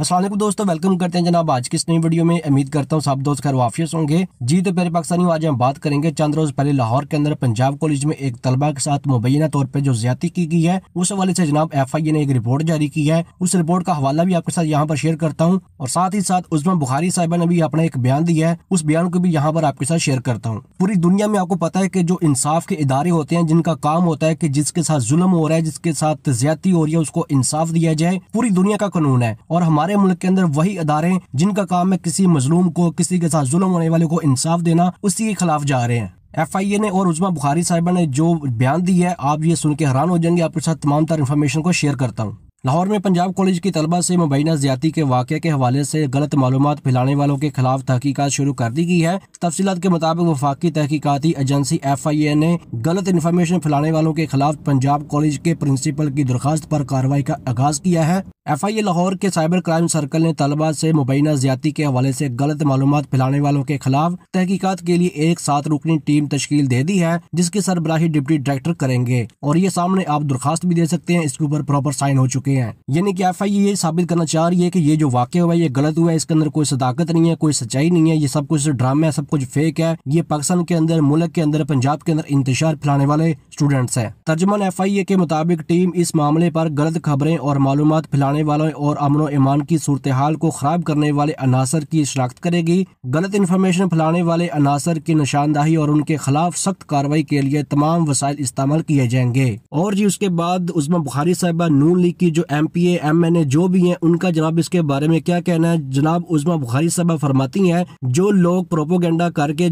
असल दोस्तों वेलकम करते हैं जनाब आज की इस नई वीडियो में उम्मीद करता हूँ सब दोस्त खैर वाफियस होंगे जी तो प्यारे पाकिस्तानियों आज हम बात करेंगे चंद रोज पहले लाहौर के अंदर पंजाब कॉलेज में एक तलबा के साथ मुबैना तौर पर जो ज्यादा की गई है उस हवाले से जनाब एफ आई ए ने एक रिपोर्ट जारी की है उस रिपोर्ट का हवाला भी आपके साथ यहाँ पर शेयर करता हूँ और साथ ही साथ उसमें बुखारी साहबा ने भी अपना एक बयान दिया है उस बयान को भी यहाँ पर आपके साथ शेयर करता हूँ पूरी दुनिया में आपको पता है की जो इंसाफ के इदारे होते हैं जिनका काम होता है की जिसके साथ जुल्म हो रहा है जिसके साथ ज्यादा हो रही है उसको इंसाफ दिया जाए पूरी दुनिया का कानून है और हमारे हमारे मुल्क के अंदर वही अदारे जिनका काम है किसी मजलूम को किसी के साथ जुलम होने वाले को इंसाफ देना उसी के खिलाफ जा रहे हैं एफ आई ए ने और उजमा बुखारी साहिबा ने जो बयान दी है आप ये सुन के हैरान हो जाएंगे आपके साथ तमाम तर इन्फॉर्मेशन को शेयर करता हूँ लाहौर में पंजाब कॉलेज की तलबा से मुबैना ज्यादा के वाक़ के हवाले से गलत मालूम फैलाने वालों के खिलाफ तहकीकत शुरू कर दी गई है तफसीत के मुताबिक वफाकी तहकीकती एजेंसी एफ आई ए ने गलत इन्फॉर्मेशन फैलाने वालों के खिलाफ पंजाब कॉलेज के प्रिंसिपल की दरख्वास्त पर कार्रवाई का आगाज किया है एफआईए लाहौर के साइबर क्राइम सर्कल ने तलबा से मुबैना ज्यादा के हवाले से गलत मालूम फैलाने वालों के खिलाफ तहकीकात के लिए एक साथ रुकनी टीम तश्ल दे दी है जिसकी सरबराही डिप्टी डायरेक्टर करेंगे और ये सामने आप दरखास्त भी दे सकते हैं इसके ऊपर प्रॉपर साइन हो चुके हैं यानी कि एफ आई ये साबित करना चाह रही है की ये जो वाक्य हुआ ये गलत हुआ है इसके अंदर कोई सदाकत नहीं है कोई सच्चाई नहीं है ये सब कुछ ड्रामा है सब कुछ फेक है ये पाकिस्तान के अंदर मुल्क के अंदर पंजाब के अंदर इंतजार फैलाने वाले स्टूडेंट्स है तर्जमान एफ आई ए के मुताबिक टीम इस मामले पर गलत खबरें और मालूम फैलाने फैलाने वालों और अमन ईमान की सूरत हाल को खराब करने वाले अनासर की शनाख्त करेगी गलत इन्फॉर्मेशन फैलाने वाले अनासर की निशानदाही और उनके खिलाफ सख्त कार्रवाई के लिए तमाम वसाइल इस्तेमाल किए जाएंगे और जी उसके बाद उजमा बुखारी साहबा नून लीग की जो M P M N A जो भी है उनका जनाब इसके बारे में क्या कहना है जनाब उजमा बुखारी साहबा फरमाती है जो लोग प्रोपोगेंडा करके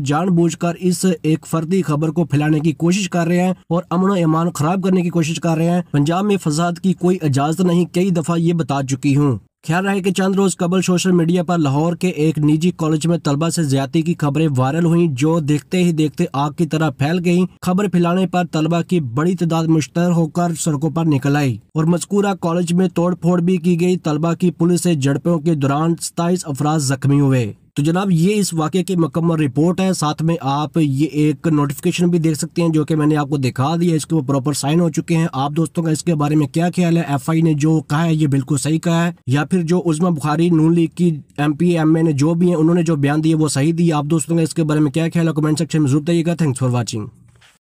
कर इस एक फर्दी खबर को फैलाने की कोशिश कर रहे हैं और अमन ईमान खराब करने की कोशिश कर रहे हैं पंजाब में फसाद की कोई इजाजत नहीं कई दफा ये बता चुकी हूँ ख्याल रहे कि चंद रोज कबल सोशल मीडिया पर लाहौर के एक निजी कॉलेज में तलबा से ज्यादा की खबरें वायरल हुई जो देखते ही देखते आग की तरह फैल गईं। खबर फैलाने पर तलबा की बड़ी तादाद मुश्तर होकर सड़कों पर निकल आई और मजकूरा कॉलेज में तोड़फोड़ भी की गई तलबा की पुलिस से झड़पों के दौरान सताईस अफराज जख्मी हुए तो जनाब ये इस वाक्य की मकम्मल रिपोर्ट है साथ में आप ये एक नोटिफिकेशन भी देख सकते हैं जो कि मैंने आपको दिखा दिया इसके ऊपर प्रॉपर साइन हो चुके हैं आप दोस्तों का इसके बारे में क्या ख्याल है एफ ने जो कहा है ये बिल्कुल सही कहा है या फिर जो उजमा बुखारी नून लीग की एम पी एम ने जो भी है उन्होंने जो बयान दिया वो सही दिया आप दोस्तों का इसके बारे में क्या ख्याल है कमेंट सेक्शन में जरूर दिएगा थैंक्स फॉर वॉचिंग